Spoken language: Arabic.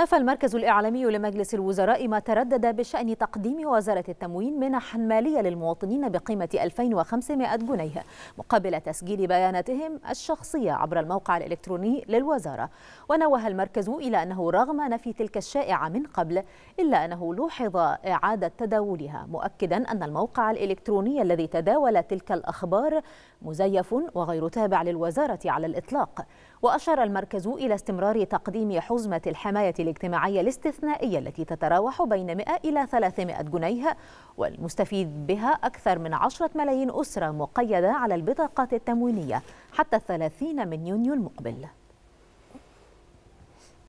نفى المركز الإعلامي لمجلس الوزراء ما تردد بشأن تقديم وزارة التموين منح مالية للمواطنين بقيمة 2500 جنيه مقابل تسجيل بياناتهم الشخصية عبر الموقع الإلكتروني للوزارة ونوه المركز إلى أنه رغم نفي تلك الشائعة من قبل إلا أنه لوحظ إعادة تداولها مؤكدا أن الموقع الإلكتروني الذي تداول تلك الأخبار مزيف وغير تابع للوزارة على الإطلاق وأشار المركز إلى استمرار تقديم حزمة الحماية الاجتماعية الاستثنائية التي تتراوح بين 100 إلى 300 جنيه والمستفيد بها أكثر من 10 ملايين أسرة مقيدة على البطاقات التموينية حتى 30 من يونيو المقبل